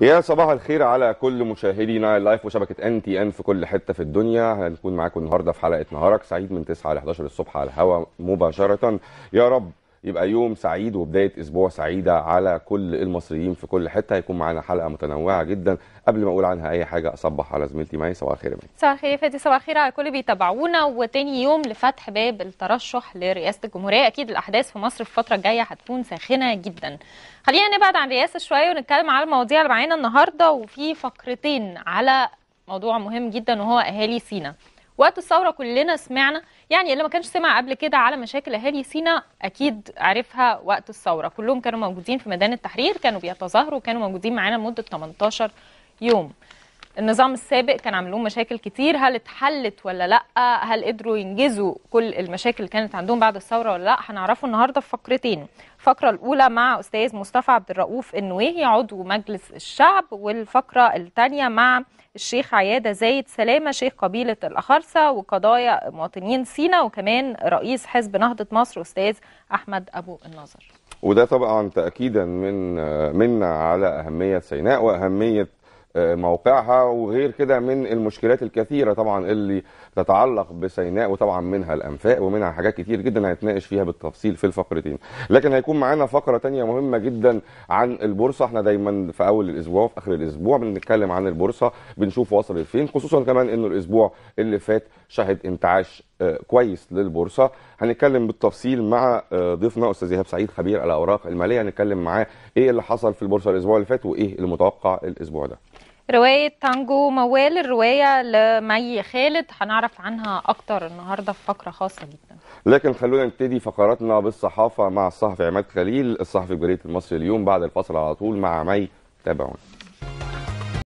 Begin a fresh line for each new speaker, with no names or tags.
يا صباح الخير على كل مشاهدي نايل لايف وشبكه ان تي ان في كل حته في الدنيا هنكون معاكم النهارده في حلقه نهارك سعيد من 9 ل 11 الصبح على الهواء مباشره يا رب يبقى يوم سعيد وبدايه اسبوع سعيده على كل المصريين في كل حته هيكون معانا حلقه متنوعه جدا قبل ما اقول عنها اي حاجه اصبح على زميلتي معي صباح الخير يا مي
صباح الخير يا فادي صباح الخير على كل بيتابعونا وتاني يوم لفتح باب الترشح لرئاسه الجمهوريه اكيد الاحداث في مصر في الفتره الجايه هتكون ساخنه جدا خلينا نبعد عن الرئاسه شويه ونتكلم على المواضيع اللي معانا النهارده وفي فقرتين على موضوع مهم جدا وهو اهالي سينا وقت الثوره كلنا سمعنا يعني اللي ما كانش سمع قبل كده على مشاكل اهالي سينا اكيد عرفها وقت الثوره كلهم كانوا موجودين في ميدان التحرير كانوا بيتظاهروا كانوا موجودين معانا لمده 18 يوم النظام السابق كان عامل لهم مشاكل كتير هل اتحلت ولا لا هل قدروا ينجزوا كل المشاكل اللي كانت عندهم بعد الثوره ولا لا هنعرفه النهارده في فقرتين الفقره الاولى مع استاذ مصطفى عبد الرؤوف النويهي عضو مجلس الشعب والفقره الثانيه مع الشيخ عياده زايد سلامه شيخ قبيله الاخرسه وقضايا مواطنين سينا وكمان رئيس حزب نهضه مصر استاذ احمد ابو النظر
وده طبعا تاكيدا من منا على اهميه سيناء واهميه موقعها وغير كده من المشكلات الكثيره طبعا اللي تتعلق بسيناء وطبعا منها الانفاق ومنها حاجات كتير جدا هنتناقش فيها بالتفصيل في الفقرتين لكن هيكون معانا فقره تانية مهمه جدا عن البورصه احنا دايما في اول الاسبوع وفي اخر الاسبوع بنتكلم عن البورصه بنشوف وصلت فين خصوصا كمان انه الاسبوع اللي فات شهد انتعاش آه، كويس للبورصه هنتكلم بالتفصيل مع آه، ضيفنا استاذ ايهاب سعيد خبير الاوراق الماليه هنتكلم معاه ايه اللي حصل في البورصه الاسبوع اللي فات وايه المتوقع الاسبوع ده
رواية تانجو موال الرواية لمي خالد هنعرف عنها أكتر النهاردة في فقرة خاصة جدا
لكن خلونا نبتدي فقراتنا بالصحافة مع الصحفي عماد خليل الصحفي جريدة المصري اليوم بعد الفصل على طول مع مي تابعونا